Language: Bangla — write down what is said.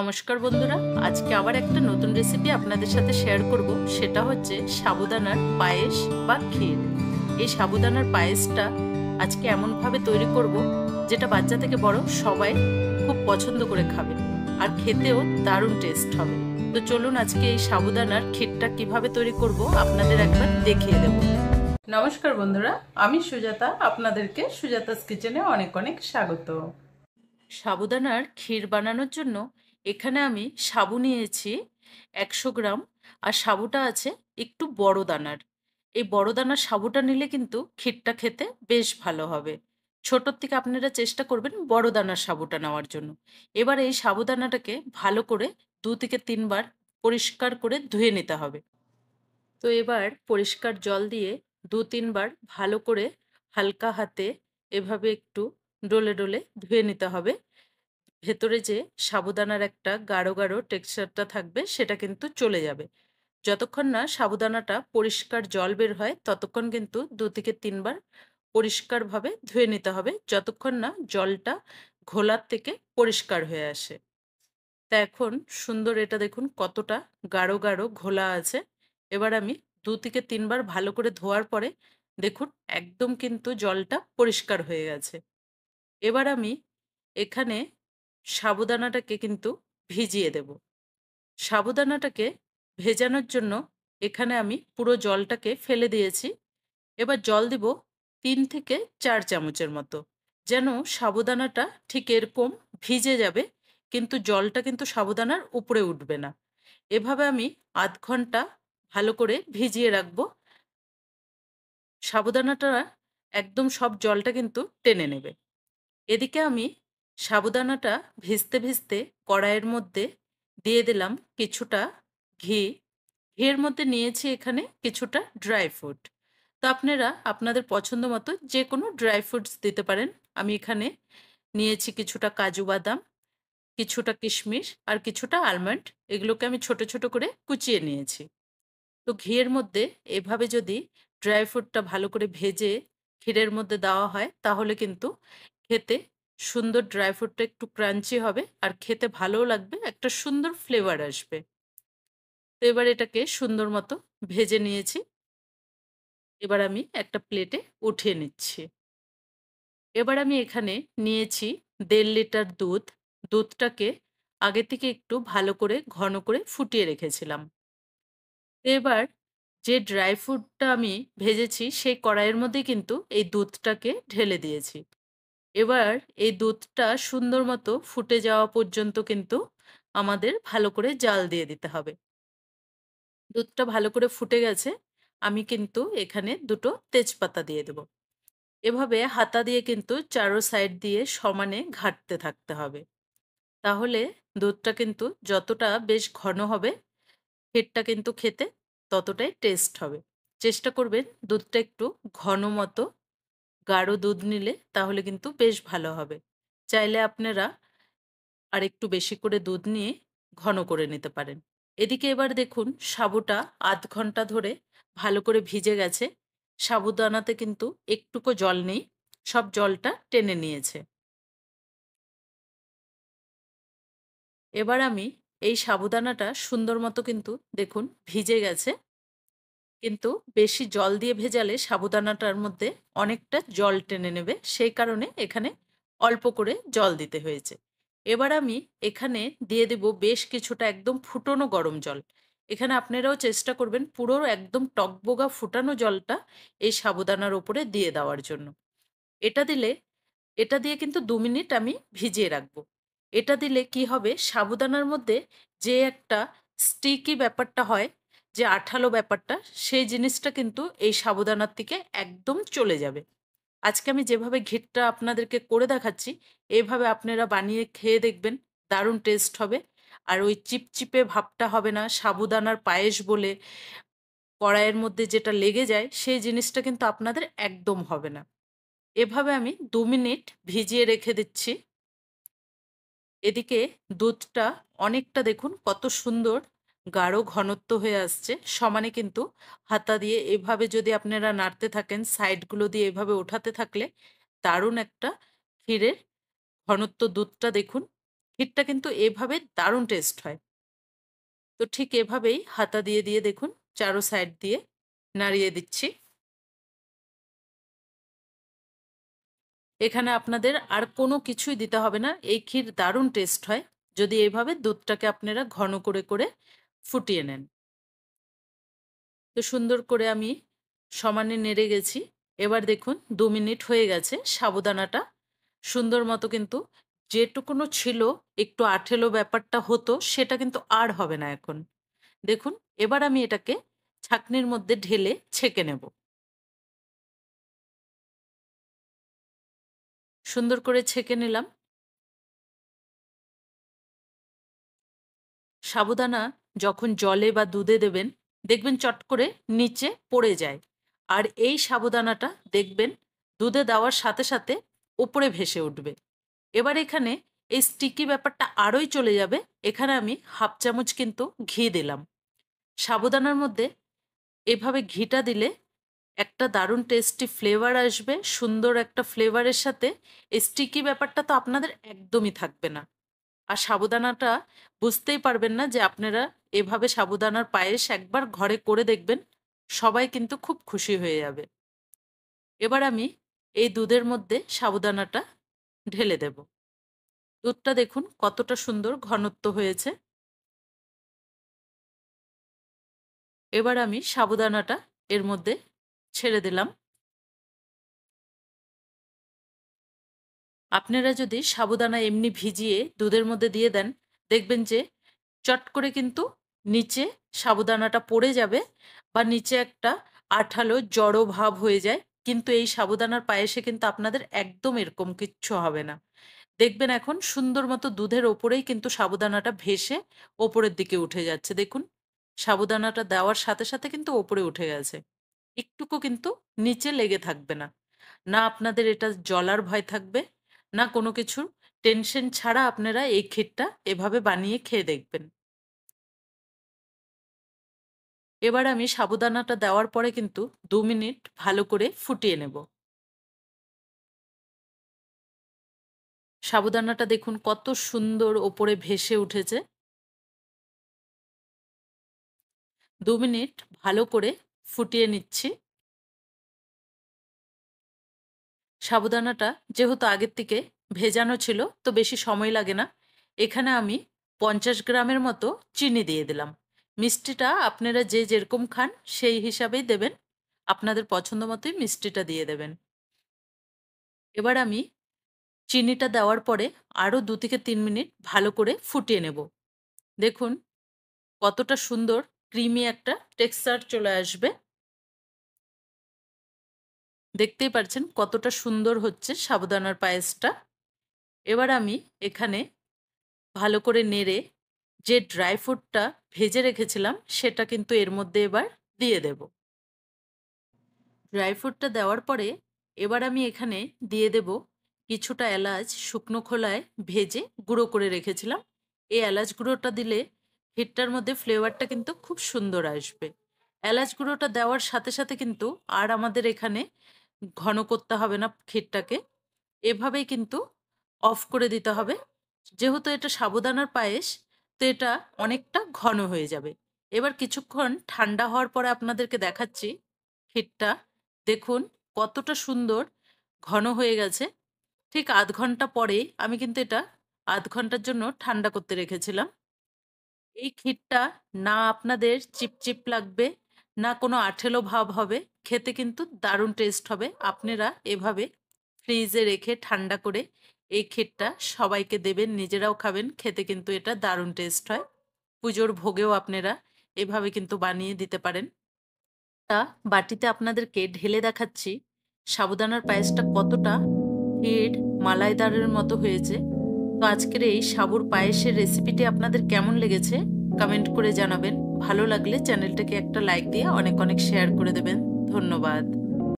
নমস্কার বন্ধুরা আজকে আবার একটা নতুন রেসিপি আপনাদের সাথে শেয়ার করব সেটা হচ্ছে সাবুদানার পায়েস বা ক্ষীর এই সাবুদানার পায়েসটা আজকে এমনভাবে তৈরি করব যেটা বাচ্চা থেকে বড় সবাই খুব পছন্দ করে খাবে আর খেতেও দারুণ টেস্ট হবে তো চলুন আজকে এই সাবুদানার ক্ষীরটা কিভাবে তৈরি করব আপনাদের একবার দেখিয়ে দেব নমস্কার বন্ধুরা আমি সুজাতা আপনাদেরকে সুজাতাস কিচেনে অনেক অনেক স্বাগত সাবুদানার ক্ষীর বানানোর জন্য এখানে আমি সাবু নিয়েছি একশো গ্রাম আর সাবুটা আছে একটু বড় দানার এই বড় দানার সাবুটা নিলে কিন্তু ক্ষীরটা খেতে বেশ ভালো হবে ছোটোর থেকে আপনারা চেষ্টা করবেন বড় দানার সাবুটা নেওয়ার জন্য এবার এই সাবুদানাটাকে ভালো করে দু থেকে তিনবার পরিষ্কার করে ধুয়ে নিতে হবে তো এবার পরিষ্কার জল দিয়ে দু তিনবার ভালো করে হালকা হাতে এভাবে একটু ডলে ডলে ধুয়ে নিতে হবে ভেতরে যে সাবুদানার একটা গাঢ় গাঢ় টেক্সচারটা থাকবে সেটা কিন্তু চলে যাবে যতক্ষণ না সাবুদানাটা পরিষ্কার জল বের হয় ততক্ষণ কিন্তু দু থেকে তিনবার পরিষ্কারভাবে ধুয়ে নিতে হবে যতক্ষণ না জলটা ঘোলার থেকে পরিষ্কার হয়ে আসে তা এখন সুন্দর এটা দেখুন কতটা গাঢ় গাঢ় ঘোলা আছে এবার আমি দু থেকে তিনবার ভালো করে ধোয়ার পরে দেখুন একদম কিন্তু জলটা পরিষ্কার হয়ে গেছে এবার আমি এখানে সাবুদানাটাকে কিন্তু ভিজিয়ে দেব সাবুদানাটাকে ভেজানোর জন্য এখানে আমি পুরো জলটাকে ফেলে দিয়েছি এবার জল দিব তিন থেকে চার চামচের মতো যেন সাবুদানাটা ঠিক এরকম ভিজে যাবে কিন্তু জলটা কিন্তু সাবুদানার উপরে উঠবে না এভাবে আমি আধ ঘন্টা ভালো করে ভিজিয়ে রাখব সাবুদানাটা একদম সব জলটা কিন্তু টেনে নেবে এদিকে আমি সাবুদানাটা ভেস্তে ভেস্তে কড়াইয়ের মধ্যে দিয়ে দিলাম কিছুটা ঘি ঘিয়ের মধ্যে নিয়েছি এখানে কিছুটা ড্রাই ফ্রুট তো আপনারা আপনাদের পছন্দ মতো যে কোনো ড্রাই ফ্রুটস দিতে পারেন আমি এখানে নিয়েছি কিছুটা কাজু বাদাম কিছুটা কিশমিশ আর কিছুটা আলমন্ড এগুলোকে আমি ছোট ছোট করে কুচিয়ে নিয়েছি তো ঘিয়ের মধ্যে এভাবে যদি ড্রাই ফ্রুটটা ভালো করে ভেজে ক্ষীরের মধ্যে দেওয়া হয় তাহলে কিন্তু খেতে সুন্দর ড্রাই ফ্রুটটা একটু ক্রাঞ্চি হবে আর খেতে ভালোও লাগবে একটা সুন্দর ফ্লেভার আসবে তো এবার এটাকে সুন্দর মতো ভেজে নিয়েছি এবার আমি একটা প্লেটে উঠিয়ে নিচ্ছি এবার আমি এখানে নিয়েছি দেড় লিটার দুধ দুধটাকে আগে থেকে একটু ভালো করে ঘন করে ফুটিয়ে রেখেছিলাম এবার যে ড্রাই ফ্রুটটা আমি ভেজেছি সেই কড়াইয়ের মধ্যে কিন্তু এই দুধটাকে ঢেলে দিয়েছি এবার এই দুধটা সুন্দর মতো ফুটে যাওয়া পর্যন্ত কিন্তু আমাদের ভালো করে জাল দিয়ে দিতে হবে দুধটা ভালো করে ফুটে গেছে আমি কিন্তু এখানে দুটো তেজপাতা দিয়ে দেব এভাবে হাতা দিয়ে কিন্তু চারো সাইড দিয়ে সমানে ঘাটতে থাকতে হবে তাহলে দুধটা কিন্তু যতটা বেশ ঘন হবে ক্ষীরটা কিন্তু খেতে ততটাই টেস্ট হবে চেষ্টা করবেন দুধটা একটু ঘন মতো গাঢ় দুধ নিলে তাহলে কিন্তু বেশ ভালো হবে চাইলে আপনারা আর একটু বেশি করে দুধ নিয়ে ঘন করে নিতে পারেন এদিকে এবার দেখুন সাবুটা আধ ঘন্টা ধরে ভালো করে ভিজে গেছে সাবুদানাতে কিন্তু একটুকু জল নেই সব জলটা টেনে নিয়েছে এবার আমি এই সাবুদানাটা সুন্দর মতো কিন্তু দেখুন ভিজে গেছে কিন্তু বেশি জল দিয়ে ভেজালে সাবুদানাটার মধ্যে অনেকটা জল টেনে নেবে সেই কারণে এখানে অল্প করে জল দিতে হয়েছে এবার আমি এখানে দিয়ে দেব বেশ কিছুটা একদম ফুটনো গরম জল এখানে আপনারাও চেষ্টা করবেন পুরো একদম টকবোগা ফুটানো জলটা এই সাবুদানার ওপরে দিয়ে দেওয়ার জন্য এটা দিলে এটা দিয়ে কিন্তু দু মিনিট আমি ভিজিয়ে রাখবো এটা দিলে কি হবে সাবুদানার মধ্যে যে একটা স্টিকি ব্যাপারটা হয় যে আঠালো ব্যাপারটা সেই জিনিসটা কিন্তু এই সাবুদানার থেকে একদম চলে যাবে আজকে আমি যেভাবে ঘিটটা আপনাদেরকে করে দেখাচ্ছি এভাবে আপনারা বানিয়ে খেয়ে দেখবেন দারুণ টেস্ট হবে আর ওই চিপচিপে ভাবটা হবে না সাবুদানার পায়েস বলে কড়াইয়ের মধ্যে যেটা লেগে যায় সেই জিনিসটা কিন্তু আপনাদের একদম হবে না এভাবে আমি দু মিনিট ভিজিয়ে রেখে দিচ্ছি এদিকে দুধটা অনেকটা দেখুন কত সুন্দর গাঢ় ঘনত্ব হয়ে আসছে সমানে কিন্তু হাতা দিয়ে এভাবে যদি আপনারা নাড়তে থাকেন সাইডগুলো দিয়ে এভাবে ওঠাতে থাকলে দারুণ একটা ক্ষীরের ঘনত্ব দুধটা দেখুন ক্ষীরটা কিন্তু এভাবে দারুণ টেস্ট হয় তো ঠিক এভাবেই হাতা দিয়ে দিয়ে দেখুন চারো সাইড দিয়ে নাড়িয়ে দিচ্ছি এখানে আপনাদের আর কোনো কিছুই দিতে হবে না এই ক্ষীর দারুণ টেস্ট হয় যদি এইভাবে দুধটাকে আপনারা ঘন করে করে ফুটিয়ে নেন তো সুন্দর করে আমি সমানে নেড়ে গেছি এবার দেখুন দু মিনিট হয়ে গেছে সাবুদানাটা সুন্দর মতো কিন্তু যেটুকুনো ছিল একটু আঠেলো ব্যাপারটা হতো সেটা কিন্তু আর হবে না এখন দেখুন এবার আমি এটাকে ছাকনির মধ্যে ঢেলে ছেঁকে নেব সুন্দর করে ছেঁকে নিলাম সাবুদানা যখন জলে বা দুধে দেবেন দেখবেন চট করে নিচে পড়ে যায় আর এই সাবুদানাটা দেখবেন দুধে দেওয়ার সাথে সাথে ওপরে ভেসে উঠবে এবার এখানে এই স্টিকি ব্যাপারটা আরোই চলে যাবে এখানে আমি হাফ চামচ কিন্তু ঘি দিলাম সাবুদানার মধ্যে এভাবে ঘিটা দিলে একটা দারুণ টেস্টি ফ্লেভার আসবে সুন্দর একটা ফ্লেভারের সাথে এই স্টিকি ব্যাপারটা তো আপনাদের একদমই থাকবে না আর সাবুদানাটা বুঝতেই পারবেন না যে আপনারা এভাবে সাবুদানার পায়েস একবার ঘরে করে দেখবেন সবাই কিন্তু খুব খুশি হয়ে যাবে এবার আমি এই দুধের মধ্যে সাবুদানাটা ঢেলে দেব দুধটা দেখুন কতটা সুন্দর ঘনত্ব হয়েছে এবার আমি সাবুদানাটা এর মধ্যে ছেড়ে দিলাম আপনারা যদি সাবুদানা এমনি ভিজিয়ে দুধের মধ্যে দিয়ে দেন দেখবেন যে চট করে কিন্তু নিচে সাবুদানাটা পড়ে যাবে বা নিচে একটা আঠালো জড়ো ভাব হয়ে যায় কিন্তু এই সাবুদানার পায়েসে কিন্তু আপনাদের একদম এরকম কিচ্ছু হবে না দেখবেন এখন সুন্দর মতো দুধের ওপরেই কিন্তু সাবুদানাটা ভেসে ওপরের দিকে উঠে যাচ্ছে দেখুন সাবুদানাটা দেওয়ার সাথে সাথে কিন্তু ওপরে উঠে গেছে একটুকু কিন্তু নিচে লেগে থাকবে না না আপনাদের এটা জলার ভয় থাকবে না কোনো কিছুর টেনশন ছাড়া আপনারা এই ক্ষীরটা এভাবে বানিয়ে খেয়ে দেখবেন এবার আমি সাবুদানাটা দেওয়ার পরে কিন্তু দু মিনিট ভালো করে ফুটিয়ে নেব সাবুদানাটা দেখুন কত সুন্দর ওপরে ভেসে উঠেছে দু মিনিট ভালো করে ফুটিয়ে নিচ্ছি সাবুদানাটা যেহেতু আগের থেকে ভেজানো ছিল তো বেশি সময় লাগে না এখানে আমি পঞ্চাশ গ্রামের মতো চিনি দিয়ে দিলাম মিষ্টিটা আপনারা যে যেরকম খান সেই হিসাবেই দেবেন আপনাদের পছন্দ মতোই মিষ্টিটা দিয়ে দেবেন এবার আমি চিনিটা দেওয়ার পরে আরও দু থেকে তিন মিনিট ভালো করে ফুটিয়ে নেব দেখুন কতটা সুন্দর ক্রিমি একটা টেক্সচার চলে আসবে দেখতেই পাচ্ছেন কতটা সুন্দর হচ্ছে সাবুদানার পায়েসটা এবার আমি এখানে ভালো করে নেড়ে যে ড্রাই ফ্রুটটা ভেজে রেখেছিলাম সেটা কিন্তু এর মধ্যে এবার দিয়ে দেব ড্রাই ফ্রুটটা দেওয়ার পরে এবার আমি এখানে দিয়ে দেব কিছুটা এলাচ শুকনো খোলায় ভেজে গুঁড়ো করে রেখেছিলাম এই এলাচ গুঁড়োটা দিলে হিটটার মধ্যে ফ্লেভারটা কিন্তু খুব সুন্দর আসবে এলাচ গুঁড়োটা দেওয়ার সাথে সাথে কিন্তু আর আমাদের এখানে ঘন করতে হবে না ক্ষীরটাকে এভাবেই কিন্তু অফ করে দিতে হবে যেহেতু এটা সাবুদানার পায়েস তো এটা অনেকটা ঘন হয়ে যাবে এবার কিছুক্ষণ ঠান্ডা হওয়ার পরে আপনাদেরকে দেখাচ্ছি ক্ষীরটা দেখুন কতটা সুন্দর ঘন হয়ে গেছে ঠিক আধ ঘন্টা পরেই আমি কিন্তু এটা আধ ঘন্টার জন্য ঠান্ডা করতে রেখেছিলাম এই ক্ষীরটা না আপনাদের চিপচিপ লাগবে না কোনো আঠেলো ভাব হবে খেতে কিন্তু দারুণ টেস্ট হবে আপনারা এভাবে ফ্রিজে রেখে ঠান্ডা করে এই ক্ষেতটা সবাইকে দেবেন নিজেরাও খাবেন খেতে কিন্তু এটা দারুণ টেস্ট হয় পুজোর ভোগেও আপনারা এভাবে কিন্তু বানিয়ে দিতে পারেন তা বাটিতে আপনাদেরকে ঢেলে দেখাচ্ছি সাবুদানার পায়েসটা কতটা হেড মালাইদারের মতো হয়েছে তো আজকের এই সাবুর পায়েসের রেসিপিটি আপনাদের কেমন লেগেছে কমেন্ট করে জানাবেন ভালো লাগলে চ্যানেলটাকে একটা লাইক দিয়ে অনেক অনেক শেয়ার করে দেবেন ধন্যবাদ